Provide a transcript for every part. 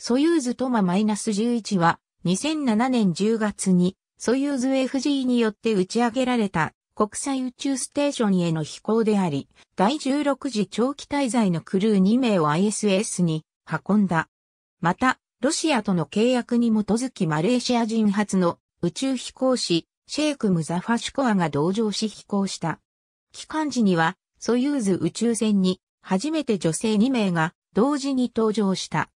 ソユーズトマ -11 は2007年10月にソユーズ FG によって打ち上げられた国際宇宙ステーションへの飛行であり、第16次長期滞在のクルー2名を ISS に運んだ。また、ロシアとの契約に基づきマレーシア人初の宇宙飛行士、シェイク・ムザファシュコアが同乗し飛行した。帰還時には、ソユーズ宇宙船に初めて女性2名が同時に登場した。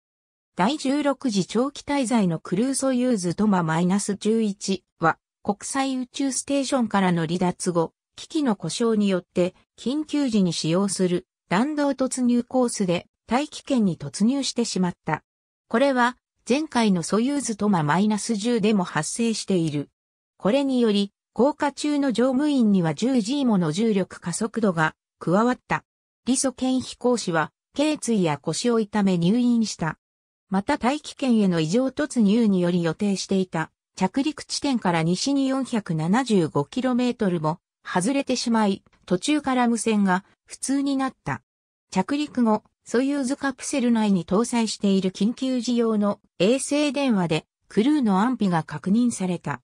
第16次長期滞在のクルーソユーズトマ -11 は国際宇宙ステーションからの離脱後、機器の故障によって緊急時に使用する弾道突入コースで大気圏に突入してしまった。これは前回のソユーズトマ -10 でも発生している。これにより、降下中の乗務員には 10G もの重力加速度が加わった。ソケン飛行士は、頸椎や腰を痛め入院した。また大気圏への異常突入により予定していた着陸地点から西に 475km も外れてしまい、途中から無線が普通になった。着陸後、ソユーズカプセル内に搭載している緊急時用の衛星電話でクルーの安否が確認された。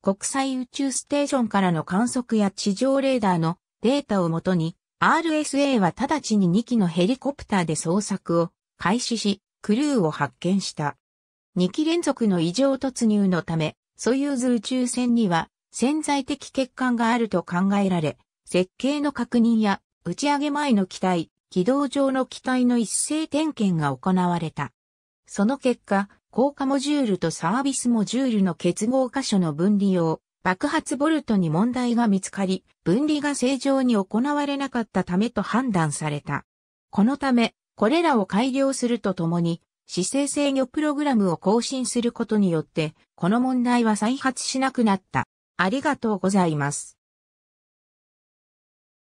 国際宇宙ステーションからの観測や地上レーダーのデータをもとに RSA は直ちに2機のヘリコプターで捜索を開始し、クルーを発見した。2期連続の異常突入のため、ソユーズ宇宙船には潜在的欠陥があると考えられ、設計の確認や打ち上げ前の機体、軌道上の機体の一斉点検が行われた。その結果、効果モジュールとサービスモジュールの結合箇所の分離用、爆発ボルトに問題が見つかり、分離が正常に行われなかったためと判断された。このため、これらを改良するとともに、姿勢制御プログラムを更新することによって、この問題は再発しなくなった。ありがとうございます。